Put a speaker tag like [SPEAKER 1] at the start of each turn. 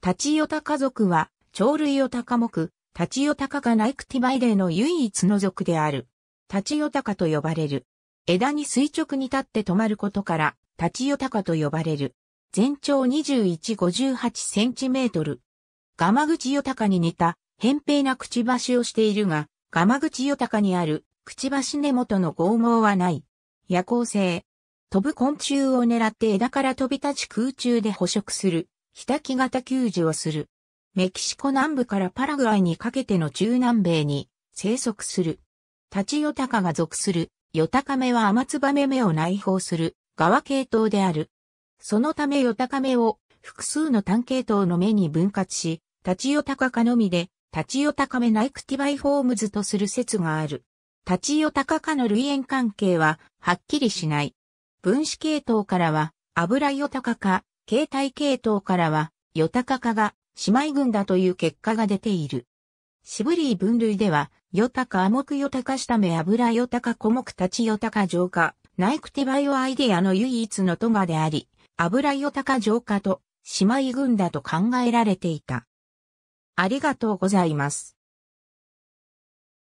[SPEAKER 1] 立ちヨタ家族は、鳥類を高目、立ちヨタカがナイクティバイデーの唯一の族である。立ちヨタカと呼ばれる。枝に垂直に立って止まることから、立ちヨタカと呼ばれる。全長2158センチメートル。ガマチヨタカに似た、扁平なくちばしをしているが、ガマチヨタカにある、くちばし根元の剛毛はない。夜行性。飛ぶ昆虫を狙って枝から飛び立ち空中で捕食する。北木型給仕をする。メキシコ南部からパラグアイにかけての中南米に生息する。タチヨタカが属する、ヨタカメはアマツバメ目を内包する、側系統である。そのためヨタカメを複数の単系統の目に分割し、タチヨタカ科のみで、タチヨタカメナイクティバイフォームズとする説がある。タチヨタカ科の類縁関係ははっきりしない。分子系統からは、油ヨタカ科、携帯系統からは、ヨタカ科が姉妹群だという結果が出ている。シブリー分類では、ヨタカアモクヨタカ下目油ヨタカ小目たちヨタカ浄化、ナイクテバイオアイデアの唯一のトガであり、油ヨタカ浄化と姉妹群だと考えられていた。ありがとうございます。